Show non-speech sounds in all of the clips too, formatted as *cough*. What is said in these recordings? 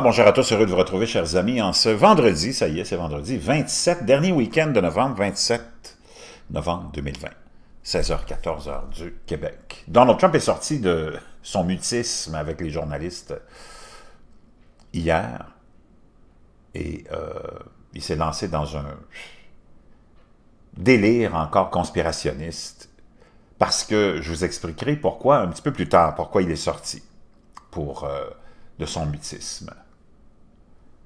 bonjour à tous, heureux de vous retrouver, chers amis, en ce vendredi, ça y est, c'est vendredi, 27, dernier week-end de novembre, 27 novembre 2020, 16h-14h du Québec. Donald Trump est sorti de son mutisme avec les journalistes hier et euh, il s'est lancé dans un délire encore conspirationniste parce que je vous expliquerai pourquoi un petit peu plus tard, pourquoi il est sorti pour... Euh, de son mutisme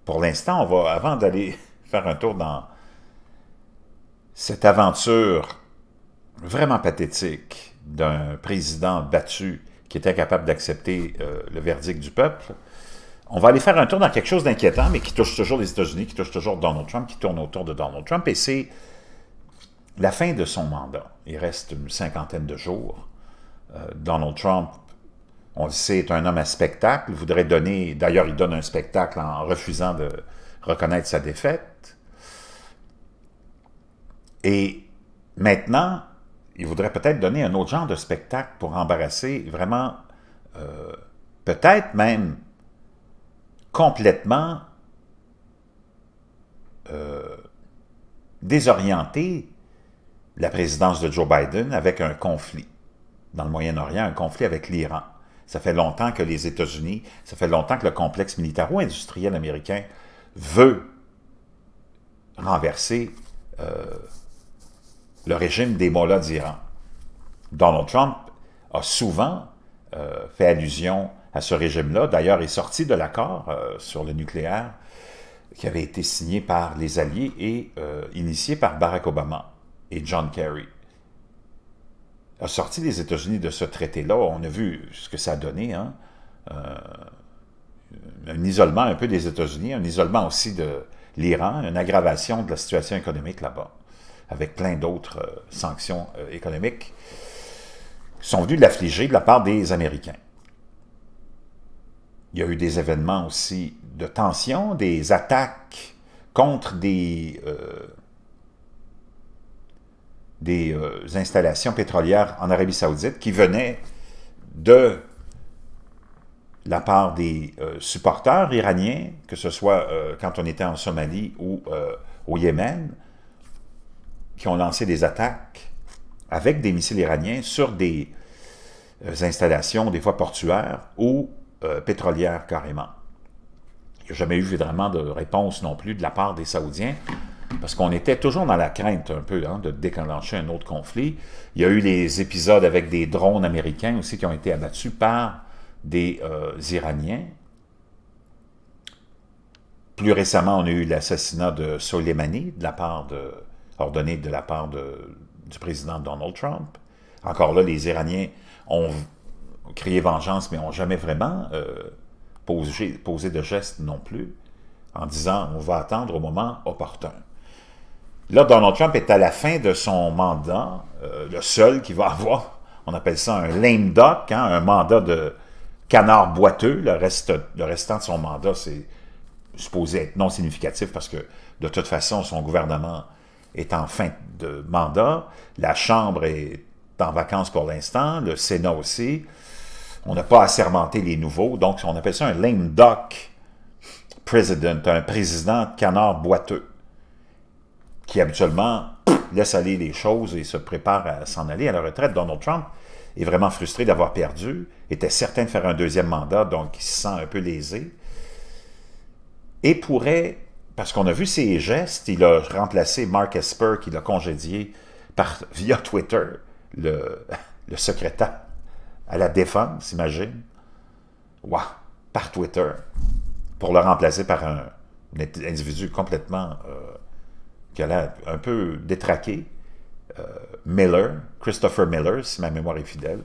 pour l'instant, on va, avant d'aller *laughs* faire un tour dans cette aventure vraiment pathétique d'un président battu qui est incapable d'accepter euh, le verdict du peuple, on va aller faire un tour dans quelque chose d'inquiétant, mais qui touche toujours les États-Unis, qui touche toujours Donald Trump, qui tourne autour de Donald Trump, et c'est la fin de son mandat. Il reste une cinquantaine de jours. Euh, Donald Trump on le sait, c'est un homme à spectacle, voudrait donner, d'ailleurs il donne un spectacle en refusant de reconnaître sa défaite. Et maintenant, il voudrait peut-être donner un autre genre de spectacle pour embarrasser vraiment, euh, peut-être même complètement euh, désorienter la présidence de Joe Biden avec un conflit dans le Moyen-Orient, un conflit avec l'Iran. Ça fait longtemps que les États-Unis, ça fait longtemps que le complexe militaro-industriel américain veut renverser euh, le régime des Mollahs d'Iran. Donald Trump a souvent euh, fait allusion à ce régime-là. D'ailleurs, est sorti de l'accord euh, sur le nucléaire qui avait été signé par les Alliés et initié par Barack Obama et John Kerry a sorti des États-Unis de ce traité-là, on a vu ce que ça a donné, hein? Euh, un isolement un peu des États-Unis, un isolement aussi de l'Iran, une aggravation de la situation économique là-bas, avec plein d'autres euh, sanctions euh, économiques qui sont venues de l'affliger de la part des Américains. Il y a eu des événements aussi de tension, des attaques contre des des euh, installations pétrolières en Arabie saoudite qui venaient de la part des euh, supporters iraniens, que ce soit euh, quand on était en Somalie ou au Yémen, qui ont lancé des attaques avec des missiles iraniens sur des installations, des fois portuaires ou pétrolières carrément. Il n'y a jamais eu vraiment de réponse non plus de la part des Saoudiens parce qu'on était toujours dans la crainte un peu hein, de déclencher un autre conflit. Il y a eu les épisodes avec des drones américains aussi qui ont été abattus par des euh, Iraniens. Plus récemment, on a eu l'assassinat de Soleimani, de la part de, ordonné de la part du président Donald Trump. Encore là, les Iraniens ont crié vengeance, mais n'ont jamais vraiment euh, posé, posé de gestes non plus, en disant on va attendre au moment opportun. Là, Donald Trump est à la fin de son mandat, euh, le seul qui va *laughs* avoir. On appelle ça un lame duck, hein, un mandat de canard boiteux. Le, reste, le restant de son mandat, c'est supposé être non significatif parce que, de toute façon, son gouvernement est en fin de mandat. La Chambre est en vacances pour l'instant, le Sénat aussi. On n'a pas assermenté les nouveaux, donc on appelle ça un lame duck president, un président canard boiteux qui habituellement *clears throat* laisse aller les choses et se prépare à s'en aller à la retraite. Donald Trump est vraiment frustré d'avoir perdu, était certain de faire un deuxième mandat, donc il se sent un peu lésé, et pourrait, parce qu'on a vu ses gestes, il a remplacé Mark Esper, qui l'a congédié par, *laughs* via Twitter, le, *laughs* le secrétaire à la défense, imagine. Waouh, par Twitter, pour le remplacer par un, individu complètement euh, qu'elle a un peu détraqué, euh, Miller, Christopher Miller, si ma mémoire est fidèle,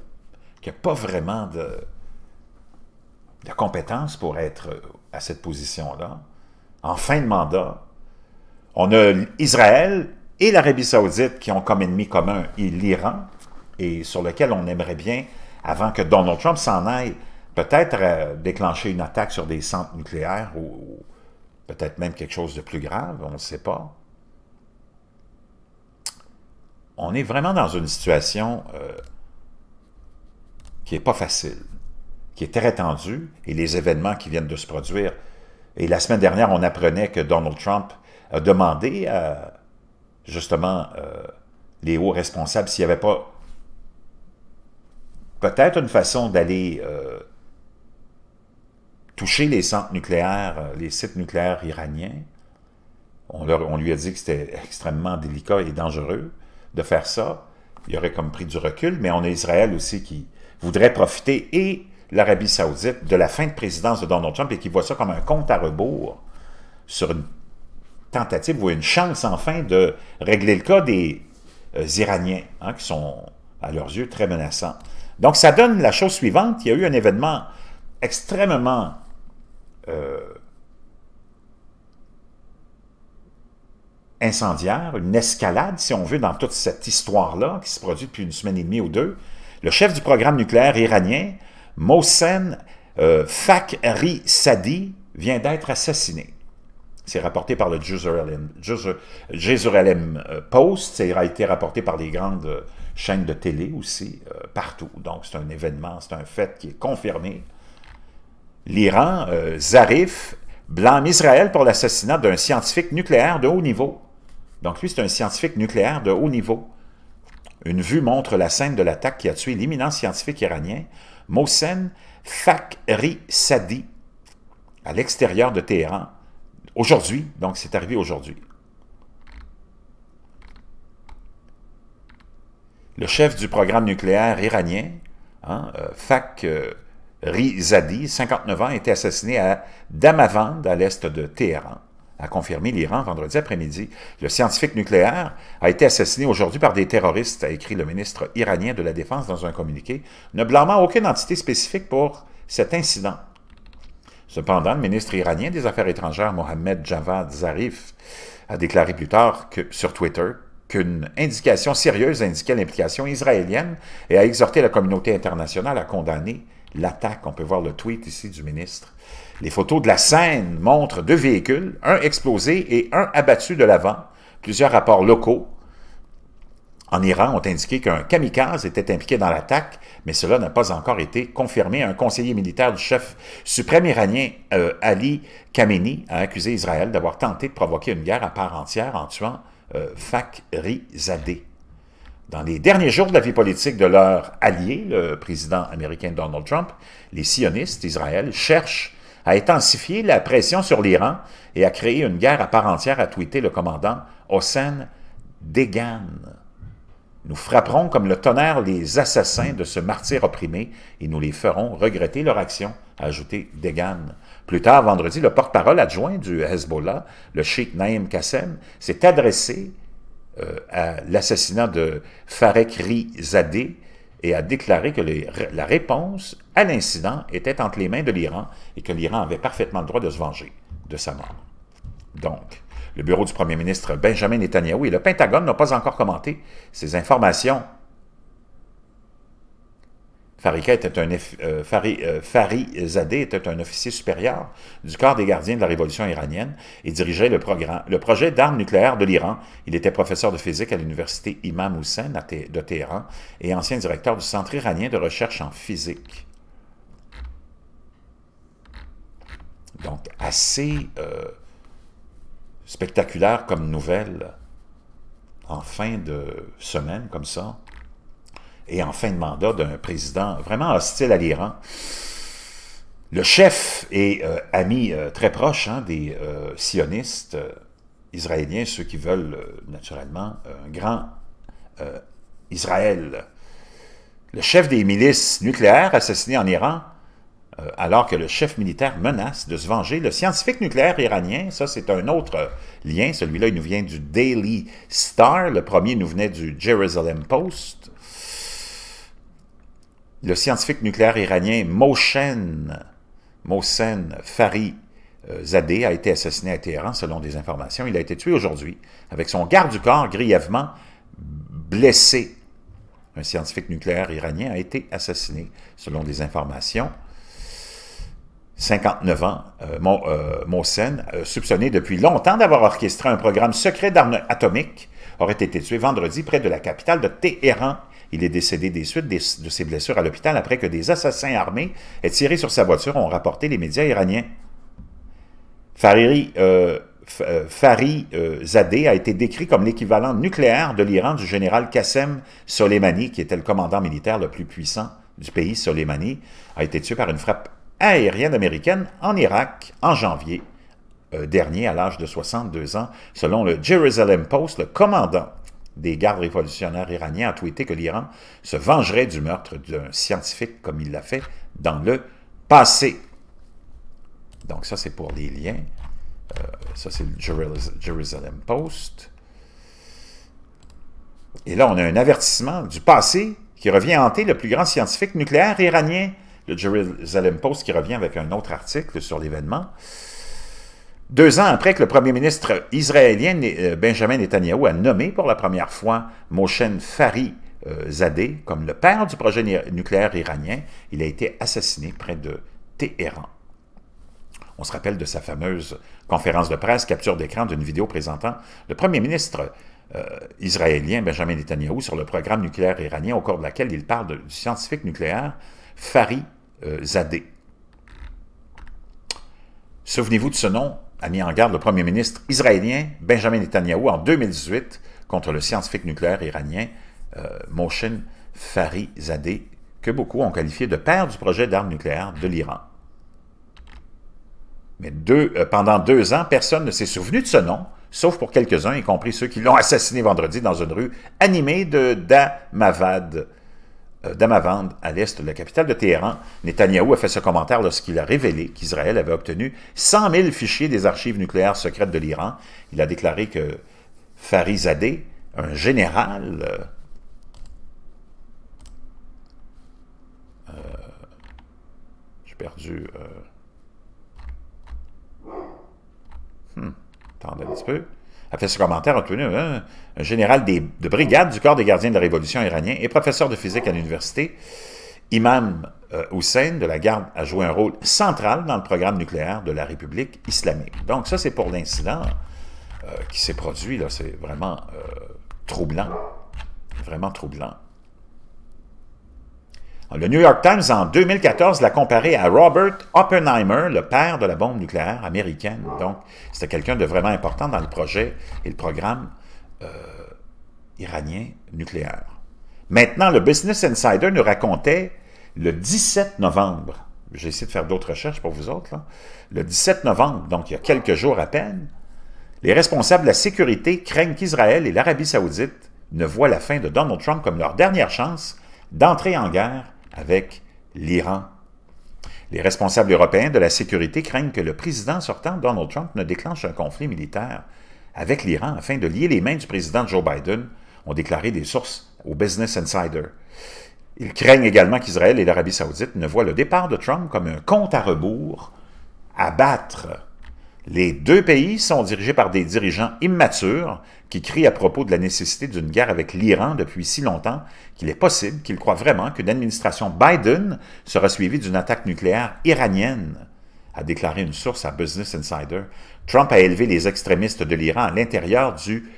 qui n'a pas vraiment de, de compétences pour être à cette position-là. En fin de mandat, on a Israël et l'Arabie saoudite qui ont comme ennemi commun l'Iran, et sur lequel on aimerait bien, avant que Donald Trump s'en aille, peut-être euh, déclencher une attaque sur des centres nucléaires ou peut-être même quelque chose de plus grave, on ne sait pas on est vraiment dans une situation euh, qui n'est pas facile, qui est très tendue, et les événements qui viennent de se produire. Et la semaine dernière, on apprenait que Donald Trump a demandé à, justement, euh, les hauts responsables s'il n'y avait pas peut-être une façon d'aller euh, toucher les centres nucléaires, les sites nucléaires iraniens. On, on lui a dit que c'était extrêmement délicat et dangereux de faire ça, il y aurait comme pris du recul, mais on a Israël aussi qui voudrait profiter et l'Arabie saoudite de la fin de présidence de Donald Trump et qui voit ça comme un compte à rebours sur une tentative ou une chance enfin de régler le cas des euh, Iraniens, hein, qui sont à leurs yeux très menaçants. Donc ça donne la chose suivante, il y a eu un événement extrêmement euh, incendiaire, une escalade, si on veut, dans toute cette histoire-là qui se produit depuis une semaine et demie ou deux, le chef du programme nucléaire iranien, Mohsen euh, Fakhri Sadi, vient d'être assassiné. C'est rapporté par le Jérusalem euh, Post, ça a été rapporté par les grandes chaînes de télé aussi, euh, partout. Donc c'est un événement, c'est un fait qui est confirmé. L'Iran, Zarif, blâme Israël pour l'assassinat d'un scientifique nucléaire de haut niveau. Donc lui, c'est un scientifique nucléaire de haut niveau. Une vue montre la scène de l'attaque qui a tué l'éminent scientifique iranien Mohsen Fakhri Sadi à l'extérieur de Téhéran. Aujourd'hui, donc c'est arrivé aujourd'hui. Le chef du programme nucléaire iranien, hein, euh, Fakhri 59 ans, a été assassiné à Damavand, à l'est de Téhéran a confirmé l'Iran vendredi après-midi. Le scientifique nucléaire a été assassiné aujourd'hui par des terroristes, a écrit le ministre iranien de la Défense dans un communiqué, ne blâmant aucune entité spécifique pour cet incident. Cependant, le ministre iranien des Affaires étrangères, Mohamed Javad Zarif, a déclaré plus tard sur Twitter qu'une indication sérieuse indiquait l'implication israélienne et a exhorté la communauté internationale à condamner l'attaque. On peut voir le tweet ici du ministre. Les photos de la scène montrent deux véhicules, un explosé et un abattu de l'avant. Plusieurs rapports locaux en Iran ont indiqué qu'un kamikaze était impliqué dans l'attaque, mais cela n'a pas encore été confirmé. Un conseiller militaire du chef suprême iranien euh, Ali Khamenei a accusé Israël d'avoir tenté de provoquer une guerre à part entière en tuant Fakhri euh, Fakhrizadeh. Dans les derniers jours de la vie politique de leur allié, le président américain Donald Trump, les sionistes, Israël, cherchent a intensifié la pression sur l'Iran et a créé une guerre à part entière, a tweeté le commandant Hossein Degan. Nous frapperons comme le tonnerre les assassins de ce martyr opprimé et nous les ferons regretter leur action, a ajouté Degan. Plus tard, vendredi, le porte-parole adjoint du Hezbollah, le cheikh Naïm Kassem, s'est adressé euh, à l'assassinat de Farek Rizadeh, et a déclaré que la réponse à l'incident était entre les mains de l'Iran et que l'Iran avait parfaitement le droit de se venger de sa mort. Donc, le bureau du premier ministre Benjamin Netanyahu et le Pentagone n'ont pas encore commenté ces informations Farika était un euh, euh, était un officier supérieur du corps des gardiens de la révolution iranienne et dirigeait le, projet d'armes nucléaires de l'Iran. Il était professeur de physique à l'université Imam Hussein de Téhéran et ancien directeur du Centre iranien de recherche en physique. Donc, assez euh, spectaculaire comme nouvelle en fin de semaine comme ça et en fin de mandat d'un président vraiment hostile à l'Iran. Le chef et euh, ami euh, très proche hein, des euh, sionistes israéliens, ceux qui veulent naturellement un grand Israël. Le chef des milices nucléaires assassiné en Iran, alors que le chef militaire menace de se venger. Le scientifique nucléaire iranien, ça c'est un autre lien, celui-là il nous vient du Daily Star, le premier nous venait du Jerusalem Post le scientifique nucléaire iranien Mohsen, Mohsen Fari euh, Zadeh a été assassiné à Téhéran, selon des informations. Il a été tué aujourd'hui, avec son garde du corps grièvement blessé. Un scientifique nucléaire iranien a été assassiné, selon des informations. 59 ans, euh, euh, Mohsen, soupçonné depuis longtemps d'avoir orchestré un programme secret d'armes atomiques, aurait été tué vendredi près de la capitale de Téhéran. Il est décédé des suites de ses blessures à l'hôpital après que des assassins armés aient tiré sur sa voiture, ont rapporté les médias iraniens. Euh, euh, Fari euh, Zadeh a été décrit comme l'équivalent nucléaire de l'Iran du général Qassem Soleimani, qui était le commandant militaire le plus puissant du pays. Soleimani a été tué par une frappe aérienne américaine en Irak en janvier dernier à l'âge de 62 ans, selon le Jerusalem Post, le commandant des gardes révolutionnaires iraniens a tweeté que l'Iran se vengerait du meurtre d'un scientifique comme il l'a fait dans le passé. Donc ça, c'est pour les liens. Euh, ça, c'est le Jerusalem Post. Et là, on a un avertissement du passé qui revient hanter le plus grand scientifique nucléaire iranien. Le Jerusalem Post qui revient avec un autre article sur l'événement. Deux ans après que le premier ministre israélien euh, Benjamin Netanyahu a nommé pour la première fois Moshen Fari euh, Zadeh comme le père du projet nucléaire iranien, il a été assassiné près de Téhéran. On se rappelle de sa fameuse conférence de presse, capture d'écran d'une vidéo présentant le premier ministre euh, israélien Benjamin Netanyahu sur le programme nucléaire iranien, au cours de laquelle il parle du scientifique nucléaire Fari Zadeh. Souvenez-vous de ce nom a mis en garde le premier ministre israélien Benjamin Netanyahu en 2018 contre le scientifique nucléaire iranien euh, Mohsen Moshin Farizadeh, que beaucoup ont qualifié de père du projet d'armes nucléaires de l'Iran. Mais euh, pendant deux ans, personne ne s'est souvenu de ce nom, sauf pour quelques-uns, y compris ceux qui l'ont assassiné vendredi dans une rue animée de Damavad, euh, d'Amavand, à l'est de la capitale de Téhéran, Netanyahou a fait ce commentaire lorsqu'il a révélé qu'Israël avait obtenu 100 000 fichiers des archives nucléaires secrètes de l'Iran. Il a déclaré que Farizadeh, un général euh, euh, j'ai perdu. hmm, attendez un petit peu a fait ce commentaire, obtenu un, hein? un général de brigade du corps des gardiens de la Révolution iranien et professeur de physique à l'université. Imam euh, Hussein de la garde a joué un rôle central dans le programme nucléaire de la République islamique. Donc ça, c'est pour l'incident euh, qui s'est produit. C'est vraiment euh, troublant. Vraiment troublant. Le New York Times, en 2014, l'a comparé à Robert Oppenheimer, le père de la bombe nucléaire américaine. Donc, c'était quelqu'un de vraiment important dans le projet et le programme euh, iranien nucléaire. Maintenant, le Business Insider nous racontait le 17 novembre, j'ai essayé de faire d'autres recherches pour vous autres, le 17 novembre, donc il y a quelques jours à peine, les responsables de la sécurité craignent qu'Israël et l'Arabie saoudite ne voient la fin de Donald Trump comme leur dernière chance d'entrer en guerre avec l'Iran. Les responsables européens de la sécurité craignent que le président sortant Donald Trump ne déclenche un conflit militaire avec l'Iran afin de lier les mains du président Joe Biden, ont déclaré des sources au Business Insider. Ils craignent également qu'Israël et l'Arabie saoudite ne voient le départ de Trump comme un compte à rebours à battre les deux pays sont dirigés par des dirigeants immatures qui crient à propos de la nécessité d'une guerre avec l'Iran depuis si longtemps qu'il est possible qu'ils croient vraiment qu'une administration Biden sera suivie d'une attaque nucléaire iranienne, a déclaré une source à Business Insider. Trump a élevé les extrémistes de l'Iran à l'intérieur du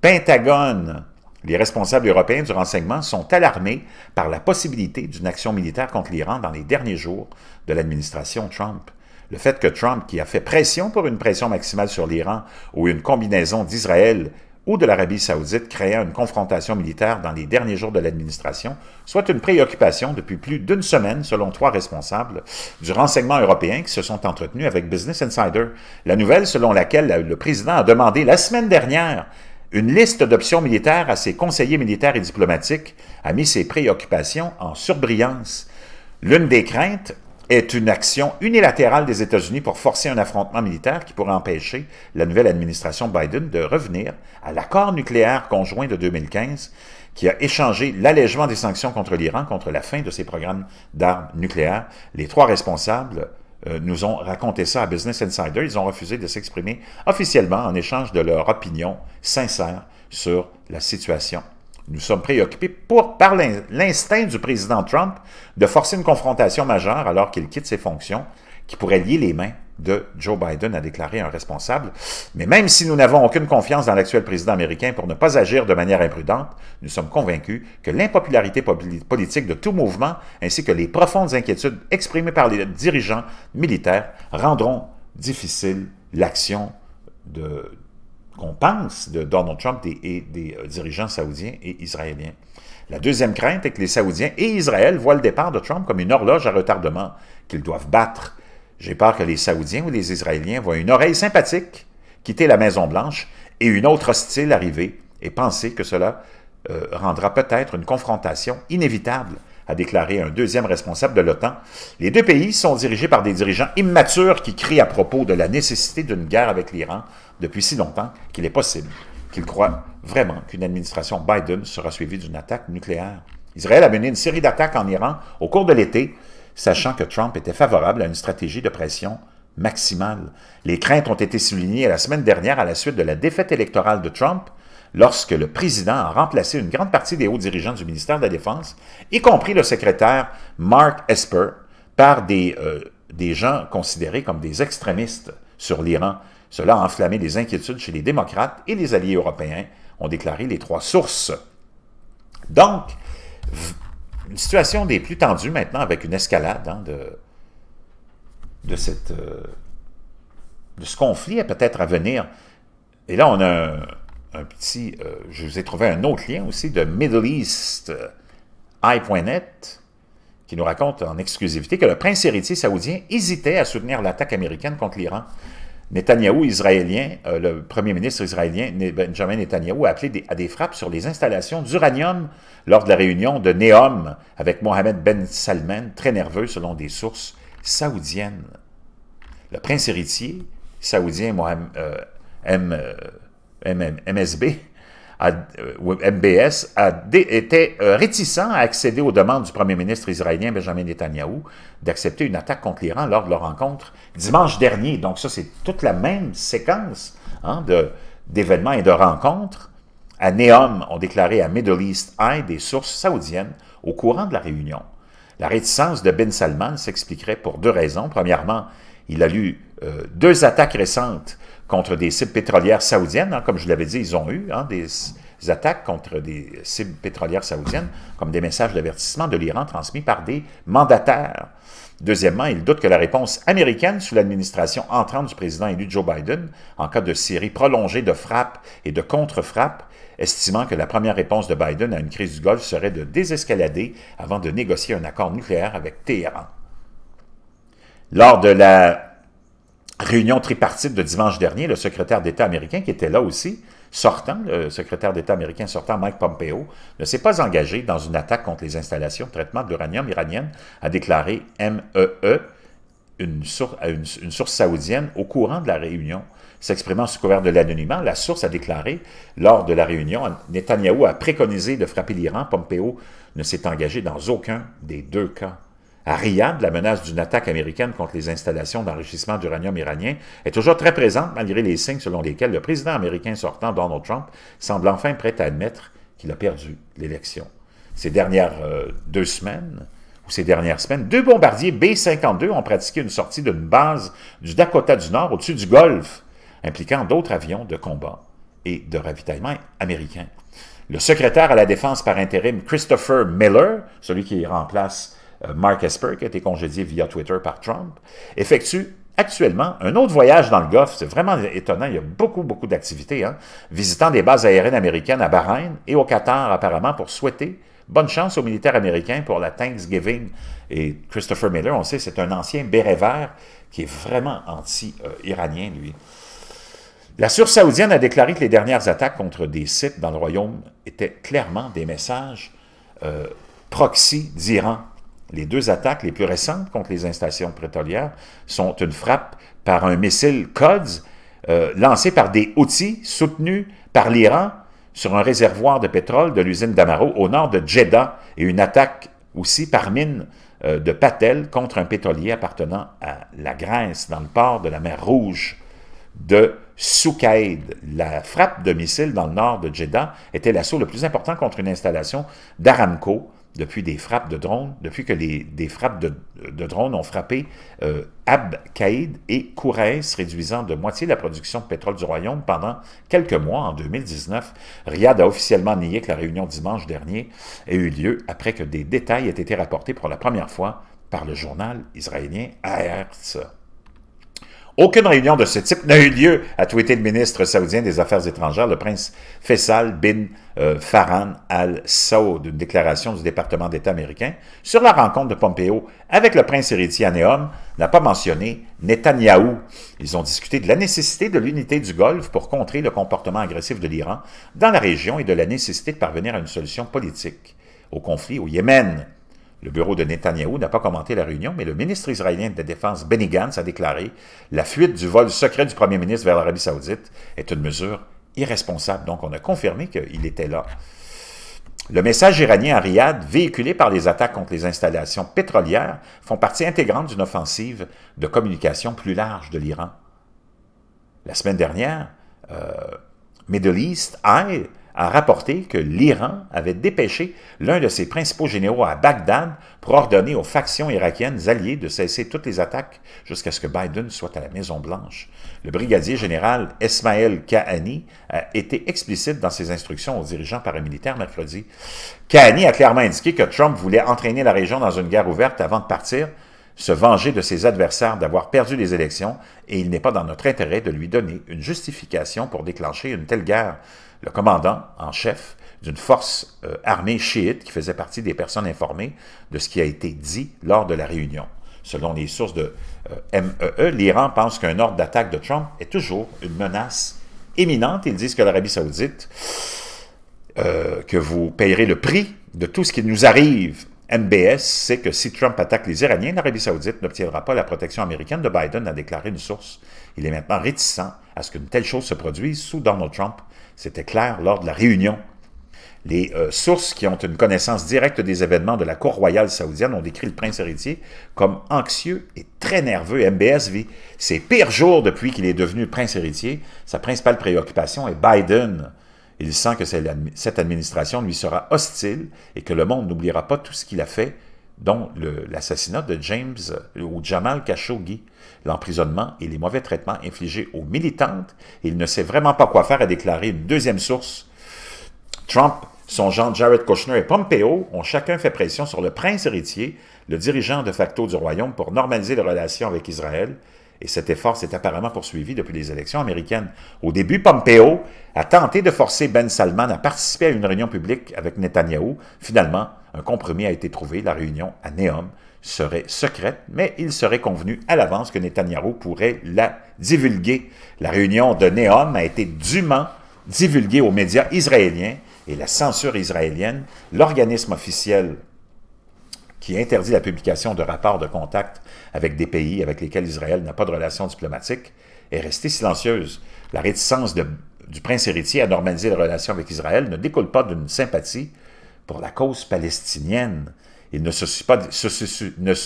Pentagone. Les responsables européens du renseignement sont alarmés par la possibilité d'une action militaire contre l'Iran dans les derniers jours de l'administration Trump le fait que Trump, qui a fait pression pour une pression maximale sur l'Iran ou une combinaison d'Israël ou de l'Arabie saoudite créant une confrontation militaire dans les derniers jours de l'administration, soit une préoccupation depuis plus d'une semaine selon trois responsables du renseignement européen qui se sont entretenus avec Business Insider. La nouvelle selon laquelle le président a demandé la semaine dernière une liste d'options militaires à ses conseillers militaires et diplomatiques a mis ses préoccupations en surbrillance. L'une des craintes est une action unilatérale des États-Unis pour forcer un affrontement militaire qui pourrait empêcher la nouvelle administration Biden de revenir à l'accord nucléaire conjoint de 2015 qui a échangé l'allègement des sanctions contre l'Iran contre la fin de ses programmes d'armes nucléaires. Les trois responsables euh, nous ont raconté ça à Business Insider. Ils ont refusé de s'exprimer officiellement en échange de leur opinion sincère sur la situation nous sommes préoccupés pour, par l'instinct du président Trump de forcer une confrontation majeure alors qu'il quitte ses fonctions qui pourrait lier les mains de Joe Biden, à déclarer un responsable. Mais même si nous n'avons aucune confiance dans l'actuel président américain pour ne pas agir de manière imprudente, nous sommes convaincus que l'impopularité politique de tout mouvement, ainsi que les profondes inquiétudes exprimées par les dirigeants militaires, rendront difficile l'action de, qu'on pense de Donald Trump et, des euh, dirigeants saoudiens et israéliens. La deuxième crainte est que les Saoudiens et Israël voient le départ de Trump comme une horloge à retardement qu'ils doivent battre. J'ai peur que les Saoudiens ou les Israéliens voient une oreille sympathique quitter la Maison-Blanche et une autre hostile arriver et penser que cela euh, rendra peut-être une confrontation inévitable a déclaré un deuxième responsable de l'OTAN. Les deux pays sont dirigés par des dirigeants immatures qui crient à propos de la nécessité d'une guerre avec l'Iran depuis si longtemps qu'il est possible qu'ils croient vraiment qu'une administration Biden sera suivie d'une attaque nucléaire. Israël a mené une série d'attaques en Iran au cours de l'été, sachant que Trump était favorable à une stratégie de pression maximale. Les craintes ont été soulignées la semaine dernière à la suite de la défaite électorale de Trump lorsque le président a remplacé une grande partie des hauts dirigeants du ministère de la Défense, y compris le secrétaire Mark Esper, par des, euh, des gens considérés comme des extrémistes sur l'Iran. Cela a enflammé les inquiétudes chez les démocrates et les alliés européens, ont déclaré les trois sources. Donc, une situation des plus tendues maintenant avec une escalade hein, de, de, cette, euh, de ce conflit peut-être à venir. Et là, on a un, petit... Euh, je vous ai trouvé un autre lien aussi de Middle East Eye.net euh, qui nous raconte en exclusivité que le prince héritier saoudien hésitait à soutenir l'attaque américaine contre l'Iran. Netanyahou israélien, euh, le premier ministre israélien Benjamin Netanyahou a appelé à des frappes sur les installations d'uranium lors de la réunion de Neom avec Mohamed Ben Salman, très nerveux selon des sources saoudiennes. Le prince héritier saoudien Mohamed, M. MSB, à MBS, a euh, était euh, réticent à accéder aux demandes du premier ministre israélien Benjamin Netanyahou d'accepter une attaque contre l'Iran lors de leur rencontre dimanche dernier. Donc ça, c'est toute la même séquence hein, d'événements et de rencontres. À Neom, ont déclaré à Middle East Eye des sources saoudiennes au courant de la réunion. La réticence de Ben Salman s'expliquerait pour deux raisons. Premièrement, il a lu euh, deux attaques récentes contre des cibles pétrolières saoudiennes. Hein, comme je l'avais dit, ils ont eu hein, des, attaques contre des cibles pétrolières saoudiennes, comme des messages d'avertissement de l'Iran transmis par des mandataires. Deuxièmement, il doute que la réponse américaine sous l'administration entrante du président élu Joe Biden, en cas de série prolongée de frappes et de contre-frappes, estimant que la première réponse de Biden à une crise du Golfe serait de désescalader avant de négocier un accord nucléaire avec Téhéran. Lors de la réunion tripartite de dimanche dernier, le secrétaire d'État américain, qui était là aussi, sortant, le secrétaire d'État américain sortant, Mike Pompeo, ne s'est pas engagé dans une attaque contre les installations de traitement de l'uranium iranienne, a déclaré MEE, e, une, source, source saoudienne, au courant de la réunion. S'exprimant sous couvert de l'anonymat, la source a déclaré lors de la réunion, Netanyahou a préconisé de frapper l'Iran, Pompeo ne s'est engagé dans aucun des deux cas à Riyad, la menace d'une attaque américaine contre les installations d'enrichissement d'uranium iranien est toujours très présente malgré les signes selon lesquels le président américain sortant Donald Trump semble enfin prêt à admettre qu'il a perdu l'élection. Ces dernières euh, deux semaines, ou ces dernières semaines, deux bombardiers B-52 ont pratiqué une sortie d'une base du Dakota du Nord au-dessus du Golfe, impliquant d'autres avions de combat et de ravitaillement américains. Le secrétaire à la défense par intérim Christopher Miller, celui qui remplace euh, Mark Esper, qui a été congédié via Twitter par Trump, effectue actuellement un autre voyage dans le Golfe. C'est vraiment étonnant. Il y a beaucoup, beaucoup d'activités. Hein. Visitant des bases aériennes américaines à Bahreïn et au Qatar, apparemment, pour souhaiter bonne chance aux militaires américains pour la Thanksgiving. Et Christopher Miller, on sait, c'est un ancien béret vert qui est vraiment anti-iranien, lui. La source saoudienne a déclaré que les dernières attaques contre des sites dans le royaume étaient clairement des messages euh, proxy d'Iran les deux attaques les plus récentes contre les installations pétrolières sont une frappe par un missile CODS euh, lancé par des outils soutenus par l'Iran sur un réservoir de pétrole de l'usine d'Amaro au nord de Jeddah et une attaque aussi par mine euh, de Patel contre un pétrolier appartenant à la Grèce dans le port de la mer Rouge de Soukaïd. La frappe de missiles dans le nord de Jeddah était l'assaut le plus important contre une installation d'Aramco depuis que des frappes de, drones ont frappé euh, Ab et Kouraïs, réduisant de moitié la production de pétrole du royaume pendant quelques mois en 2019. Riyad a officiellement nié que la réunion dimanche dernier ait eu lieu après que des détails aient été rapportés pour la première fois par le journal israélien Haaretz. Aucune réunion de ce type n'a eu lieu, a tweeté le ministre saoudien des Affaires étrangères, le prince Faisal bin euh, Farhan Al saud une déclaration du département d'État américain sur la rencontre de Pompeo avec le prince héritier Anéum n'a pas mentionné Netanyahou. Ils ont discuté de la nécessité de l'unité du Golfe pour contrer le comportement agressif de l'Iran dans la région et de la nécessité de parvenir à une solution politique au conflit au Yémen. Le bureau de Netanyahou n'a pas commenté la réunion, mais le ministre israélien de la Défense Benny Gantz a déclaré La fuite du vol secret du premier ministre vers l'Arabie saoudite est une mesure irresponsable. Donc on a confirmé qu'il était là. Le message iranien à Riyad, véhiculé par les attaques contre les installations pétrolières, font partie intégrante d'une offensive de communication plus large de l'Iran. La semaine dernière, euh, Middle East Eye a rapporté que l'Iran avait dépêché l'un de ses principaux généraux à Bagdad pour ordonner aux factions irakiennes alliées de cesser toutes les attaques jusqu'à ce que Biden soit à la Maison-Blanche. Le brigadier général Esmaël Kahani a été explicite dans ses instructions aux dirigeants paramilitaires mercredi. Kahani a clairement indiqué que Trump voulait entraîner la région dans une guerre ouverte avant de partir, se venger de ses adversaires d'avoir perdu les élections et il n'est pas dans notre intérêt de lui donner une justification pour déclencher une telle guerre le commandant en chef d'une force euh, armée chiite qui faisait partie des personnes informées de ce qui a été dit lors de la réunion. Selon les sources de euh, MEE, e, l'Iran pense qu'un ordre d'attaque de Trump est toujours une menace imminente. Ils disent que l'Arabie saoudite, euh, que vous payerez le prix de tout ce qui nous arrive. MBS, c'est que si Trump attaque les Iraniens, l'Arabie saoudite n'obtiendra pas la protection américaine de Biden, a déclaré une source. Il est maintenant réticent à ce qu'une telle chose se produise sous Donald Trump, c'était clair lors de la réunion. Les euh, sources qui ont une connaissance directe des événements de la cour royale saoudienne ont décrit le prince héritier comme anxieux et très nerveux. MBS vit ses pires jours depuis qu'il est devenu prince héritier. Sa principale préoccupation est Biden. Il sent que cette administration lui sera hostile et que le monde n'oubliera pas tout ce qu'il a fait dont l'assassinat de James euh, ou Jamal Khashoggi, l'emprisonnement et les mauvais traitements infligés aux militantes. Il ne sait vraiment pas quoi faire, a déclaré une deuxième source. Trump, son gendre Jared Kushner et Pompeo ont chacun fait pression sur le prince héritier, le dirigeant de facto du royaume, pour normaliser les relations avec Israël. Et cet effort s'est apparemment poursuivi depuis les élections américaines. Au début, Pompeo a tenté de forcer Ben Salman à participer à une réunion publique avec Netanyahu. Finalement, un compromis a été trouvé. La réunion à Neom serait secrète, mais il serait convenu à l'avance que Netanyahou pourrait la divulguer. La réunion de Neom a été dûment divulguée aux médias israéliens et la censure israélienne, l'organisme officiel qui interdit la publication de rapports de contact avec des pays avec lesquels Israël n'a pas de relations diplomatiques, est restée silencieuse. La réticence du prince héritier à normaliser les relations avec Israël ne découle pas d'une sympathie pour la cause palestinienne. Il ne se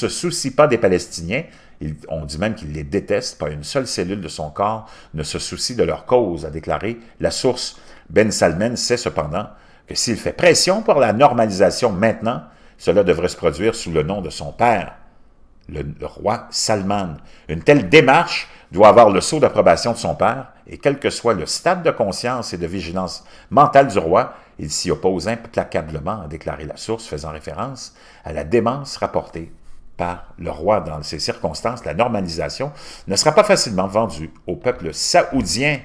soucie pas, des Palestiniens. on dit même qu'il les déteste. Pas une seule cellule de son corps ne se soucie de leur cause, a déclaré la source. Ben salman sait cependant que s'il fait pression pour la normalisation maintenant, cela devrait se produire sous le nom de son père, le, le roi Salman. Une telle démarche doit avoir le sceau d'approbation de son père, et quel que soit le stade de conscience et de vigilance mentale du roi, il s'y oppose implacablement, a déclaré la source, faisant référence à la démence rapportée par le roi dans ces circonstances. La normalisation ne sera pas facilement vendue au peuple saoudien.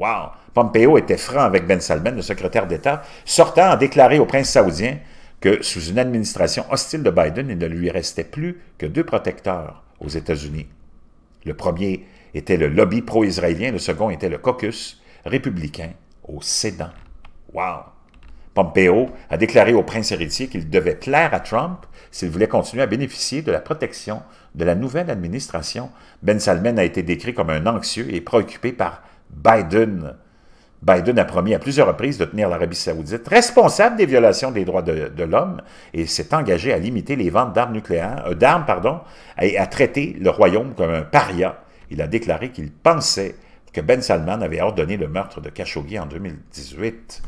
Wow! Pompeo était franc avec Ben Salman, le secrétaire d'État, sortant à déclarer au prince saoudien que sous une administration hostile de Biden, il ne lui restait plus que deux protecteurs aux États-Unis, le premier était le lobby pro-israélien, le second était le caucus républicain au Sédan. Wow! Pompeo a déclaré au prince héritier qu'il devait plaire à Trump s'il voulait continuer à bénéficier de la protection de la nouvelle administration. Ben Salman a été décrit comme un anxieux et préoccupé par Biden. Biden a promis à plusieurs reprises de tenir l'Arabie saoudite responsable des violations des droits de, l'homme et s'est engagé à limiter les ventes d'armes nucléaires, euh, pardon, et à traiter le royaume comme un paria. Il a déclaré qu'il pensait que Ben Salman avait ordonné le meurtre de Khashoggi en 2018.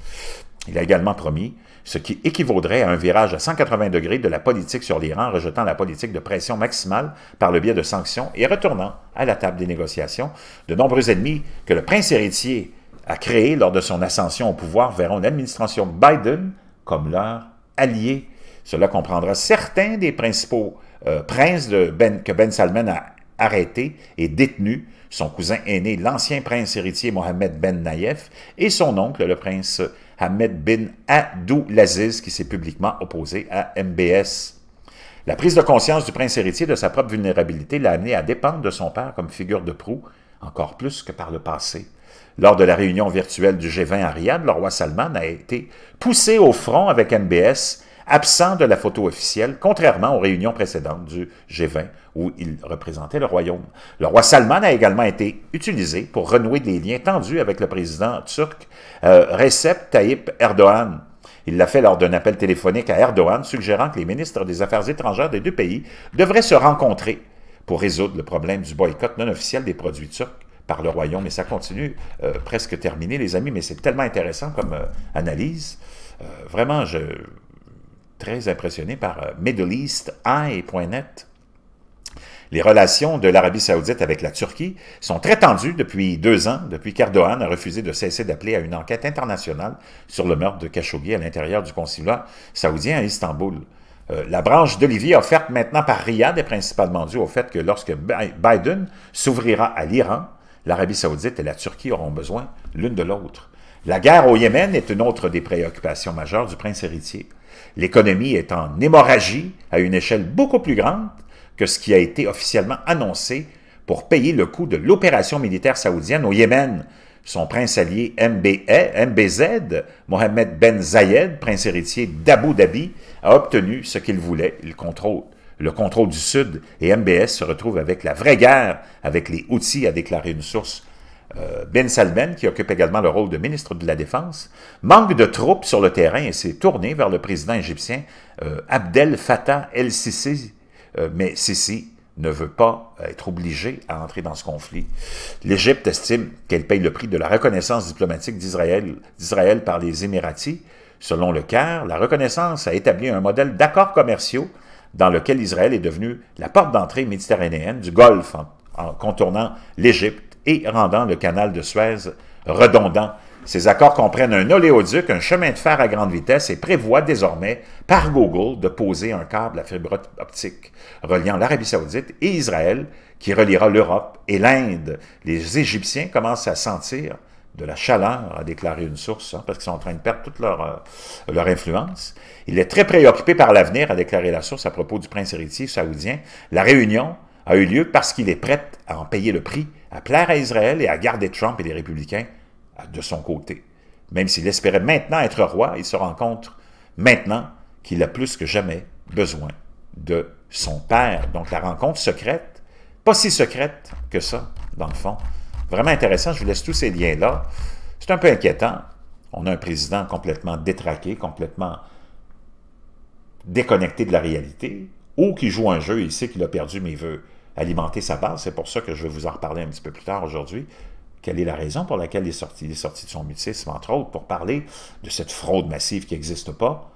Il a également promis ce qui équivaudrait à un virage à 180 degrés de la politique sur l'Iran, rejetant la politique de pression maximale par le biais de sanctions et retournant à la table des négociations de nombreux ennemis que le prince héritier a créé lors de son ascension au pouvoir verront l'administration Biden comme leur allié. Cela comprendra certains des principaux euh, princes ben, que Ben Salman a arrêtés et détenus, son cousin aîné, l'ancien prince héritier Mohamed Ben Nayef, et son oncle, le prince Ahmed bin Laziz, qui s'est publiquement opposé à MBS. La prise de conscience du prince héritier de sa propre vulnérabilité l'a amené à dépendre de son père comme figure de proue, encore plus que par le passé. Lors de la réunion virtuelle du G20 à Riyad, le roi Salman a été poussé au front avec MBS, absent de la photo officielle, contrairement aux réunions précédentes du G20 où il représentait le royaume. Le roi Salman a également été utilisé pour renouer des liens tendus avec le président turc euh, Recep Tayyip Erdogan. Il l'a fait lors d'un appel téléphonique à Erdogan suggérant que les ministres des Affaires étrangères des deux pays devraient se rencontrer pour résoudre le problème du boycott non officiel des produits turcs par le royaume. mais ça continue euh, presque terminé, les amis, mais c'est tellement intéressant comme euh, analyse. Euh, vraiment, je très impressionné par Middle East Eye.net. Les relations de l'Arabie saoudite avec la Turquie sont très tendues depuis deux ans, depuis qu'Erdogan a refusé de cesser d'appeler à une enquête internationale sur le meurtre de Khashoggi à l'intérieur du consulat saoudien à Istanbul. la branche d'Olivier offerte maintenant par Riyad est principalement due au fait que lorsque Biden s'ouvrira à l'Iran, L'Arabie saoudite et la Turquie auront besoin l'une de l'autre. La guerre au Yémen est une autre des préoccupations majeures du prince héritier. L'économie est en hémorragie à une échelle beaucoup plus grande que ce qui a été officiellement annoncé pour payer le coût de l'opération militaire saoudienne au Yémen. Son prince allié MBZ, Mohamed Ben Zayed, prince héritier d'Abu Dhabi, a obtenu ce qu'il voulait. le contrôle le contrôle du Sud et MBS se retrouvent avec la vraie guerre avec les outils, a déclaré une source. Euh, ben Salman, qui occupe également le rôle de ministre de la Défense, manque de troupes sur le terrain et s'est tourné vers le président égyptien euh, Abdel Fattah el-Sisi. Euh, mais Sisi ne veut pas être obligé à entrer dans ce conflit. L'Égypte estime qu'elle paye le prix de la reconnaissance diplomatique d'Israël par les Émiratis. Selon le Caire, la reconnaissance a établi un modèle d'accords commerciaux dans lequel Israël est devenu la porte d'entrée méditerranéenne du Golfe en, contournant l'Égypte et rendant le canal de Suez redondant. Ces accords comprennent un oléoduc, un chemin de fer à grande vitesse et prévoient désormais, par Google, de poser un câble à fibre optique reliant l'Arabie saoudite et Israël, qui reliera l'Europe et l'Inde. Les Égyptiens commencent à sentir de la chaleur, a déclaré une source, hein, parce qu'ils sont en train de perdre toute leur, euh, leur influence. Il est très préoccupé par l'avenir, a déclaré la source à propos du prince héritier saoudien. La réunion a eu lieu parce qu'il est prêt à en payer le prix, à plaire à Israël et à garder Trump et les républicains de son côté. Même s'il espérait maintenant être roi, il se rend compte maintenant qu'il a plus que jamais besoin de son père. Donc la rencontre secrète, pas si secrète que ça, dans le fond, Vraiment intéressant, je vous laisse tous ces liens-là. C'est un peu inquiétant. On a un président complètement détraqué, complètement déconnecté de la réalité, ou qui joue un jeu il sait qu'il a perdu, mais il veut alimenter sa base. C'est pour ça que je vais vous en reparler un petit peu plus tard aujourd'hui. Quelle est la raison pour laquelle il est sorti, il est sorti de son mutisme, entre autres, pour parler de cette fraude massive qui n'existe pas?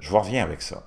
Je vous reviens avec ça.